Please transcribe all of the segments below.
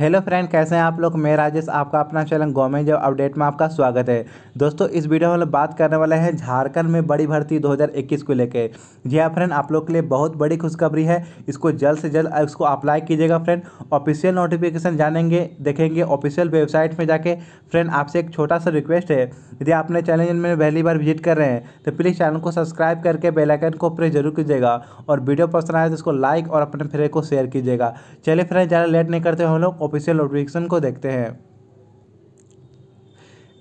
hello friend कैसे हैं आप लोग मैं राजेश आपका अपना चैनल गवर्नमेंट जॉब अपडेट में आपका स्वागत है दोस्तों इस वीडियो में हम बात करने वाले हैं झारखंड में बड़ी भर्ती 2021 को लेकर जी हाँ फ्रेंड आप लोग के लिए बहुत बड़ी खुशखबरी है इसको जल्द से जल्द इसको अप्लाई कीजिएगा फ्रेंड ऑफिशियल नोटिफिकेशन जानेंगे देखेंगे ऑफिशियल वेबसाइट में जाके फ्रेंड आपसे एक छोटा सा रिक्वेस्ट है यदि आपने चैनल में पहली बार विजिट कर रहे हैं तो प्लीज़ चैनल को सब्सक्राइब करके बेलाइकन को प्रेस जरूर कीजिएगा और वीडियो पसंद आए तो इसको लाइक और अपने फ्रेंड को शेयर कीजिएगा चलिए फ्रेंड ज़्यादा लेट नहीं करते हम लोग ऑफिशियल नोटिफिकेशन को देखते हैं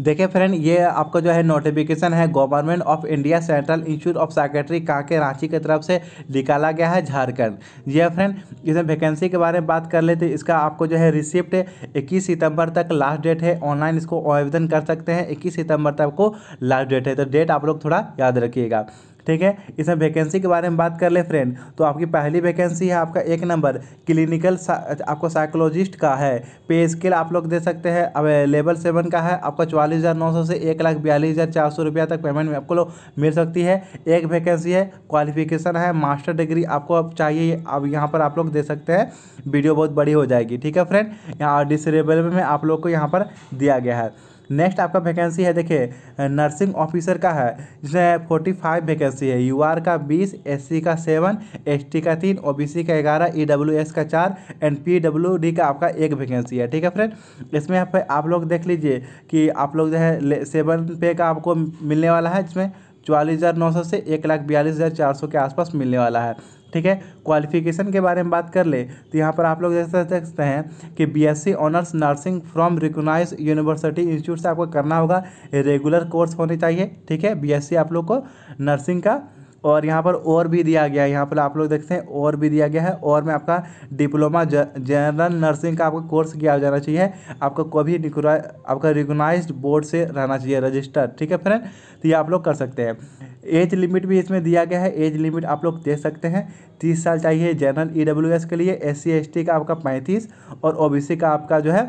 देखिए फ्रेंड ये आपका जो है नोटिफिकेशन है government of India central institute of secretary कहाँ के रांची की तरफ से निकाला गया है झारखंड ये फ्रेंड इसमें वैकेंसी के बारे में बात कर लेते इसका आपको जो है रिसिप्ट इक्कीस सितंबर तक लास्ट डेट है ऑनलाइन इसको आवेदन कर सकते हैं इक्कीस सितंबर तक को लास्ट डेट है तो डेट आप लोग थोड़ा याद रखिएगा ठीक है इसमें वैकेंसी के बारे में बात कर ले फ्रेंड तो आपकी पहली वैकेंसी है आपका एक नंबर क्लिनिकल आपको साइकोलॉजिस्ट का है पे स्केल आप लोग दे सकते हैं अब लेवल eh, सेवन का है आपका चवालीस हज़ार नौ सौ से एक लाख बयालीस हज़ार चार सौ रुपया तक पेमेंट में आपको मिल सकती है एक वैकेंसी है क्वालिफिकेशन है मास्टर डिग्री आपको अब चाहिए अब यहाँ पर आप लोग दे सकते हैं वीडियो बहुत बड़ी हो जाएगी ठीक है फ्रेंड यहाँ डिसरेबल में आप लोग को यहाँ पर दिया गया है नेक्स्ट आपका वैकेंसी है देखिए नर्सिंग ऑफिसर का है जिसमें फोर्टी फाइव वैकेंसी है यू का बीस एस का सेवन एस का तीन ओ का ग्यारह ई e का चार एंड पी का आपका एक वैकेंसी है ठीक है फ्रेंड इसमें आप, आप लोग देख लीजिए कि आप लोग जो है सेवन पे का आपको मिलने वाला है जिसमें चौवालीस हज़ार नौ सौ से एक लाख बयालीस हज़ार चार सौ के आसपास मिलने वाला है ठीक है क्वालिफिकेशन के बारे में बात कर ले तो यहाँ पर आप लोग जैसे देख सकते हैं कि BSc honours nursing from recognise university institute से आपको करना होगा रेगुलर कोर्स होने चाहिए ठीक है बीएससी आप लोग को नर्सिंग का और यहाँ पर और भी दिया गया है यहाँ पर आप लोग देखते हैं और भी दिया गया है और में आपका डिप्लोमा जनरल नर्सिंग का आपका कोर्स किया जाना चाहिए आपका कभी आपका रिकोगनाइज बोर्ड से रहना चाहिए रजिस्टर ठीक है फ्रेंड तो ये आप लोग कर सकते हैं एज लिमिट भी इसमें दिया गया है एज लिमिट आप लोग दे सकते हैं तीस साल चाहिए जनरल ई के लिए एस सी का आपका पैंतीस और ओ का आपका जो है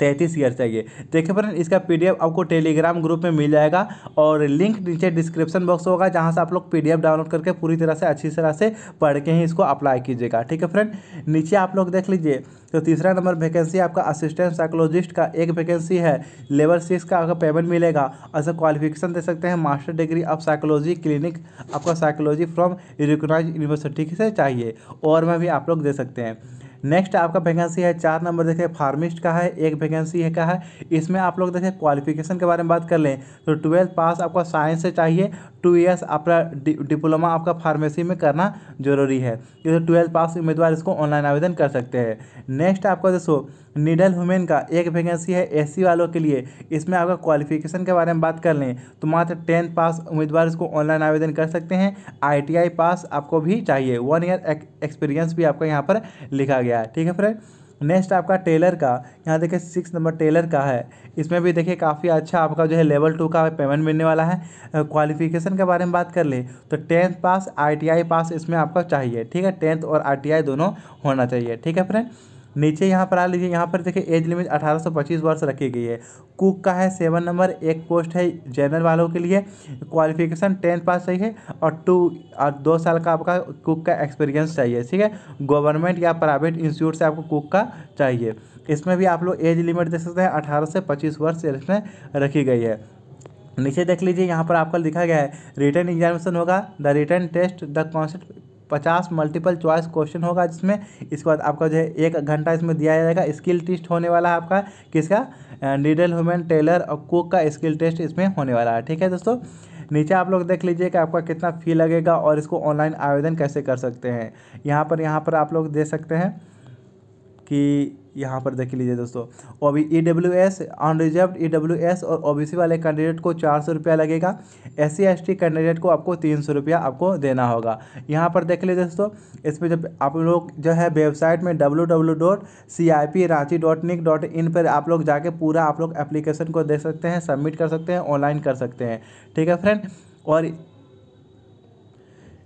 तैंतीस ईयर चाहिए देखिए फ्रेंड इसका पी आपको टेलीग्राम ग्रुप में मिल जाएगा और लिंक नीचे डिस्क्रिप्शन बॉक्स होगा जहाँ से आप लोग पी डाउनलोड करके पूरी तरह से अच्छी तरह से पढ़ के ही इसको अप्लाई कीजिएगा ठीक है फ्रेंड नीचे आप लोग देख लीजिए तो तीसरा नंबर वैकेंसी आपका असिस्टेंट साइकोलॉजिस्ट का एक वैकेंसी है लेवल सिक्स का आपका पेमेंट मिलेगा सर क्वालिफिकेशन दे सकते हैं master degree of psychology clinic आपका साइकोलॉजी फ्रॉम रिकोगनाइज यूनिवर्सिटी से चाहिए और मैं भी आप लोग दे सकते हैं नेक्स्ट आपका वैकेंसी है चार नंबर देखें फार्मिस्ट का है एक वैकेंसी है का है इसमें आप लोग देखें क्वालिफिकेशन के बारे में बात कर लें तो ट्वेल्थ पास आपका साइंस से चाहिए टू ईयर्स आपका डिप्लोमा आपका फार्मेसी में करना जरूरी है ट्वेल्थ पास उम्मीदवार इसको ऑनलाइन आवेदन कर सकते हैं नेक्स्ट आपका दोस्तों निडल वुमेन का एक वैकेंसी है एससी वालों के लिए इसमें आपका क्वालिफिकेशन के बारे में बात कर लें तो मात्र टेंथ पास उम्मीदवार इसको ऑनलाइन आवेदन कर सकते हैं आईटीआई पास आपको भी चाहिए वन ईयर एक्सपीरियंस भी आपका यहाँ पर लिखा गया है ठीक है फ्रेंड नेक्स्ट आपका टेलर का यहाँ देखिए सिक्स नंबर टेलर का है इसमें भी देखिए काफ़ी अच्छा आपका जो है लेवल टू का पेमेंट मिलने वाला है क्वालिफिकेशन के बारे में बात कर ले तो टेंथ पास आईटीआई पास इसमें आपका चाहिए ठीक है टेंथ और आईटीआई दोनों होना चाहिए ठीक है फ्रेंड नीचे यहाँ पर आ लीजिए यहाँ पर देखिए एज लिमिट अठारह वर्ष रखी गई है कुक का है सेवन नंबर एक पोस्ट है जनरल वालों के लिए क्वालिफिकेशन टेंथ पास चाहिए और टू और दो साल का आपका कुक का एक्सपीरियंस चाहिए ठीक है गवर्नमेंट या प्राइवेट इंस्टीट्यूट से आपको कुक का चाहिए इसमें भी आप लोग एज लिमिट देख सकते हैं अठारह से पच्चीस वर्ष इसमें रखी गई है नीचे देख लीजिए यहाँ पर आपका लिखा गया है रिटर्न एग्जामिनेशन होगा the written test the concept पचास मल्टीपल चॉइस क्वेश्चन होगा जिसमें इसके बाद आपका जो है एक घंटा इसमें दिया जाएगा स्किल टेस्ट होने वाला है आपका किसका निडल ह्यूमन टेलर और कुक का स्किल टेस्ट इसमें होने वाला है ठीक है दोस्तों नीचे आप लोग देख लीजिए कि आपका कितना फ़ी लगेगा और इसको ऑनलाइन आवेदन कैसे कर सकते हैं यहाँ पर यहाँ पर आप लोग दे सकते हैं कि यहाँ पर देख लीजिए दोस्तों और अभी E W S unreserved E W S और ओ बी सी वाले कैंडिडेट को चार सौ रुपया लगेगा S C S T candidate को आपको तीन सौ रुपया आपको देना होगा यहाँ पर देख लीजिए दोस्तों इसमें जब आप लोग जो है वेबसाइट में W W dot C I P Ranchi dot nic dot in पर आप लोग जाके पूरा आप लोग एप्लीकेशन को देख सकते हैं सबमिट कर सकते हैं ऑनलाइन कर सकते हैं ठीक है फ्रेंड और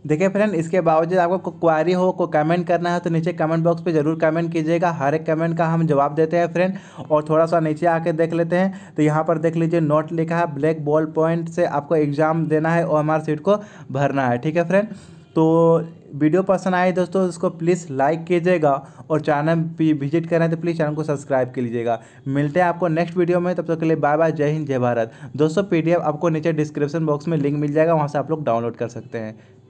देखिए फ्रेंड इसके बावजूद आपको क्वारी हो को कमेंट करना है तो नीचे कमेंट बॉक्स पे जरूर कमेंट कीजिएगा हर एक कमेंट का हम जवाब देते हैं फ्रेंड और थोड़ा सा नीचे आके देख लेते हैं तो यहाँ पर देख लीजिए नोट लिखा है ब्लैक बॉल पॉइंट से आपको एग्ज़ाम देना है और हमारे सीट को भरना है ठीक है फ्रेंड तो वीडियो पसंद आए दोस्तों इसको प्लीज़ लाइक कीजिएगा और चैनल विजिट करें तो प्लीज़ चैनल को सब्सक्राइब कर लीजिएगा मिलते हैं आपको नेक्स्ट वीडियो में तब तक तो के लिए बाय बाय जय हिंद जय भारत दोस्तों पीडीएफ आपको नीचे डिस्क्रिप्शन बॉक्स में लिंक मिल जाएगा वहाँ से आप लोग डाउनलोड कर सकते हैं